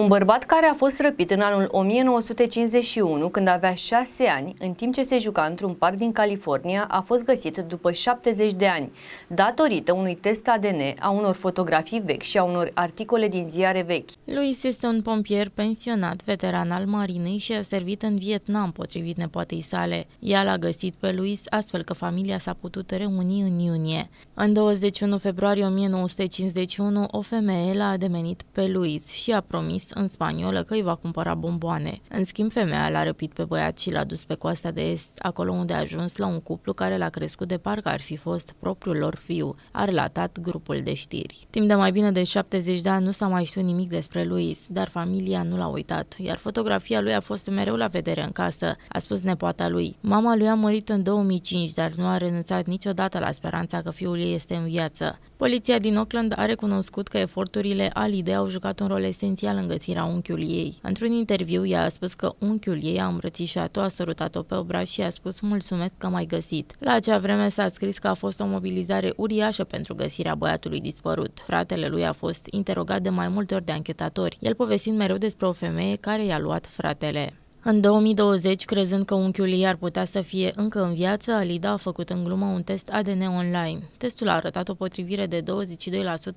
Un bărbat care a fost răpit în anul 1951, când avea 6 ani, în timp ce se juca într-un parc din California, a fost găsit după 70 de ani, datorită unui test ADN, a unor fotografii vechi și a unor articole din ziare vechi. Luis este un pompier pensionat, veteran al marinei și a servit în Vietnam, potrivit nepoatei sale. Ea l-a găsit pe Luis, astfel că familia s-a putut reuni în iunie. În 21 februarie 1951, o femeie l-a ademenit pe Luis și a promis în spaniolă că îi va cumpăra bomboane. În schimb, femeia l-a răpit pe băiat și l-a dus pe coasta de est, acolo unde a ajuns la un cuplu care l-a crescut de parcă ar fi fost propriul lor fiu, a relatat grupul de știri. Timp de mai bine de 70 de ani nu s-a mai știut nimic despre Luis, dar familia nu l-a uitat, iar fotografia lui a fost mereu la vedere în casă, a spus nepoata lui. Mama lui a murit în 2005, dar nu a renunțat niciodată la speranța că fiul ei este în viață. Poliția din Oakland a recunoscut că eforturile Alidei au jucat un rol esențial în găsirea unchiului ei. Într-un interviu, ea a spus că unchiul ei a îmbrățișat-o, a sărutat-o pe obraz și a spus mulțumesc că m-ai găsit. La acea vreme s-a scris că a fost o mobilizare uriașă pentru găsirea băiatului dispărut. Fratele lui a fost interogat de mai multe ori de anchetatori, el povestind mereu despre o femeie care i-a luat fratele. În 2020, crezând că unchiul ei ar putea să fie încă în viață, Alida a făcut în glumă un test ADN online. Testul a arătat o potrivire de 22%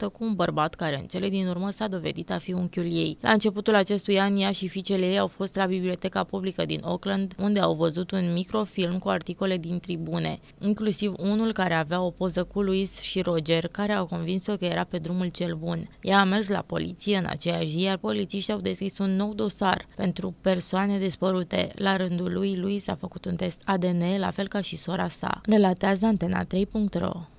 cu un bărbat care în cele din urmă s-a dovedit a fi unchiul ei. La începutul acestui an, ea și fiicele ei au fost la biblioteca publică din Auckland, unde au văzut un microfilm cu articole din tribune, inclusiv unul care avea o poză cu Luis și Roger, care au convins-o că era pe drumul cel bun. Ea a mers la poliție în aceeași zi, iar polițiștii au deschis un nou dosar pentru persoane de dispărute. La rândul lui, lui s-a făcut un test ADN, la fel ca și sora sa, relatează antena3.ro.